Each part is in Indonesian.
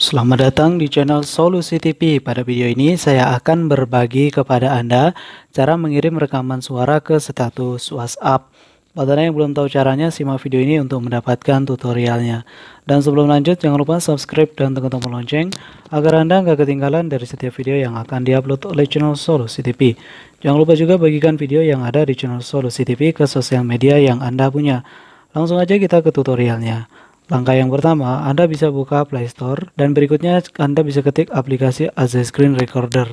Selamat datang di channel Solusi TV. Pada video ini saya akan berbagi kepada Anda cara mengirim rekaman suara ke status WhatsApp. Buat Anda yang belum tahu caranya, simak video ini untuk mendapatkan tutorialnya. Dan sebelum lanjut, jangan lupa subscribe dan tekan tombol lonceng agar Anda nggak ketinggalan dari setiap video yang akan diupload oleh channel Solusi TV. Jangan lupa juga bagikan video yang ada di channel Solusi TV ke sosial media yang Anda punya. Langsung aja kita ke tutorialnya. Langkah yang pertama, Anda bisa buka Play Store dan berikutnya Anda bisa ketik aplikasi AZ Screen Recorder.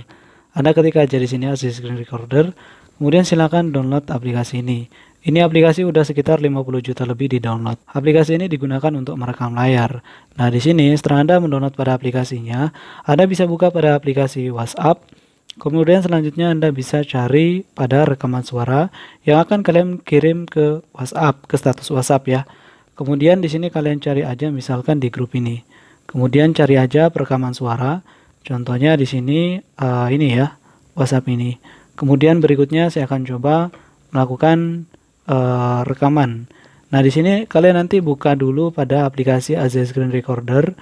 Anda ketik aja di sini AZ Screen Recorder, kemudian silakan download aplikasi ini. Ini aplikasi udah sekitar 50 juta lebih di download. Aplikasi ini digunakan untuk merekam layar. Nah di sini setelah Anda mendownload pada aplikasinya, Anda bisa buka pada aplikasi WhatsApp, Kemudian selanjutnya Anda bisa cari pada rekaman suara yang akan kalian kirim ke WhatsApp, ke status WhatsApp ya. Kemudian di sini kalian cari aja misalkan di grup ini. Kemudian cari aja perekaman suara. Contohnya di sini uh, ini ya, WhatsApp ini. Kemudian berikutnya saya akan coba melakukan uh, rekaman. Nah, di sini kalian nanti buka dulu pada aplikasi AZ Screen Recorder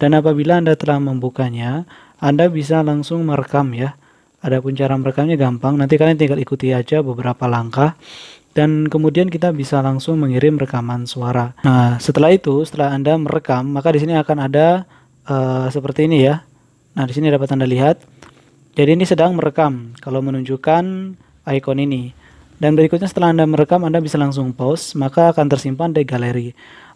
dan apabila Anda telah membukanya, Anda bisa langsung merekam ya. Adapun cara merekamnya gampang, nanti kalian tinggal ikuti aja beberapa langkah dan kemudian kita bisa langsung mengirim rekaman suara. Nah, setelah itu, setelah Anda merekam, maka di sini akan ada uh, seperti ini ya. Nah, di sini dapat Anda lihat. Jadi ini sedang merekam kalau menunjukkan icon ini. Dan berikutnya setelah Anda merekam, Anda bisa langsung pause, maka akan tersimpan di galeri.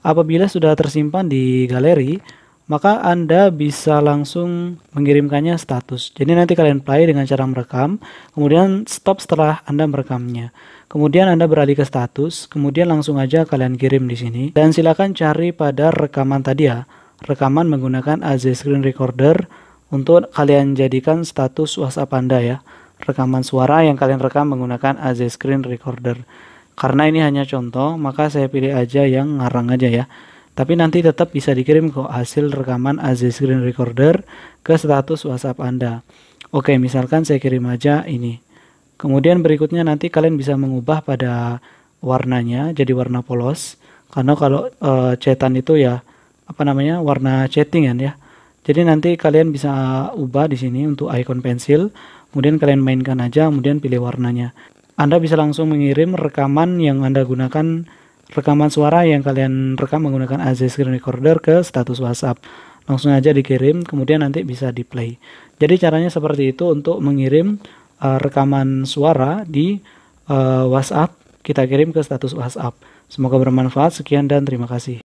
Apabila sudah tersimpan di galeri, maka Anda bisa langsung mengirimkannya status. Jadi nanti kalian play dengan cara merekam, kemudian stop setelah Anda merekamnya. Kemudian Anda beralih ke status, kemudian langsung aja kalian kirim di sini. Dan silakan cari pada rekaman tadi ya, rekaman menggunakan AZ Screen Recorder untuk kalian jadikan status WhatsApp Anda ya. Rekaman suara yang kalian rekam menggunakan AZ Screen Recorder. Karena ini hanya contoh, maka saya pilih aja yang ngarang aja ya. Tapi nanti tetap bisa dikirim ke hasil rekaman AZ Screen Recorder ke status WhatsApp Anda. Oke, misalkan saya kirim aja ini. Kemudian berikutnya nanti kalian bisa mengubah pada warnanya jadi warna polos. Karena kalau e, cetan itu ya apa namanya warna chattingan ya. Jadi nanti kalian bisa ubah di sini untuk icon pensil. Kemudian kalian mainkan aja, kemudian pilih warnanya. Anda bisa langsung mengirim rekaman yang Anda gunakan rekaman suara yang kalian rekam menggunakan AZ Screen Recorder ke status WhatsApp. Langsung aja dikirim, kemudian nanti bisa di-play. Jadi caranya seperti itu untuk mengirim uh, rekaman suara di uh, WhatsApp, kita kirim ke status WhatsApp. Semoga bermanfaat. Sekian dan terima kasih.